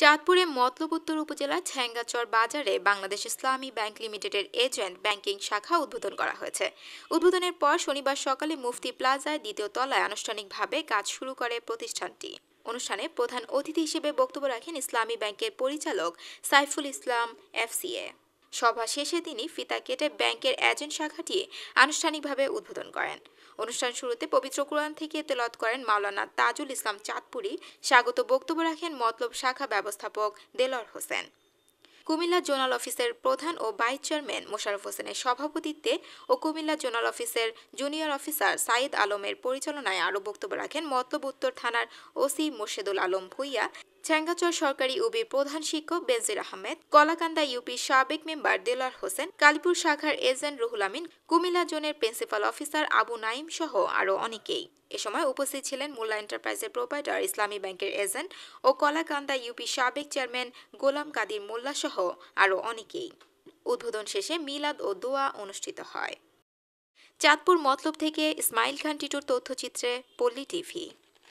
চাঁদপুরে মতলব উত্তর উপজেলা ছ্যাঙ্গাচর বাজারে বাংলাদেশ ইসলামী ব্যাংক লিমিটেডের এজেন্ট ব্যাংকিং শাখা উদ্বোধন করা হয়েছে উদ্বোধনের পর শনিবার সকালে মুফতি প্লাজায় দ্বিতীয় তলায় আনুষ্ঠানিকভাবে কাজ শুরু করে প্রতিষ্ঠানটি অনুষ্ঠানে প্রধান অতিথি হিসেবে বক্তব্য রাখেন ইসলামী ব্যাংকের পরিচালক সাইফুল ইসলাম এফসিএ সভা শেষে তিনি ফিতা কেটে ব্যাংকের এজেন্ট শাখাটি আনুষ্ঠানিকভাবে উদ্বোধন করেন অনুষ্ঠান শুরুতে পবিত্র কোরআন থেকে তেলত করেন মাওলানা তাজুল ইসলাম চাঁদপুরি স্বাগত বক্তব্য রাখেন মতলব শাখা ব্যবস্থাপক দেলর হোসেন কুমিল্লা জোনাল অফিসের প্রধান ও ভাইস চেয়ারম্যান মোশারফ হোসেনের সভাপতিত্বে ও কুমিল্লা জোনাল অফিসের জুনিয়র অফিসার সাইদ আলমের পরিচালনায় আরও বক্তব্য রাখেন মতলব উত্তর থানার ওসি মোর্শেদুল আলম ভুইয়া ঠ্যাঙ্গাচর সরকারি উবির প্রধান শিক্ষক বেনজির আহমেদ কলাকান্দা ইউপি সাবেক মেম্বার দেলার হোসেন কালীপুর শাখার এজেন্ট রুহুল আমিন কুমিল্লা জোনের প্রিন্সিপাল অফিসার আবু নাইম সহ আরও অনেকেই এ সময় উপস্থিত ছিলেন মোল্লা এন্টারপ্রাইজের প্রোপাইটার ইসলামী ব্যাংকের এজেন্ট ও কলাকান্দা ইউপি সাবেক চেয়ারম্যান গোলাম কাদির মোল্লা সহ আরও অনেকেই উদ্বোধন শেষে মিলাদ ও দোয়া অনুষ্ঠিত হয় চাঁদপুর মতলব থেকে ইসমাইল খান টিটুর তথ্যচিত্রে পল্লী টিভি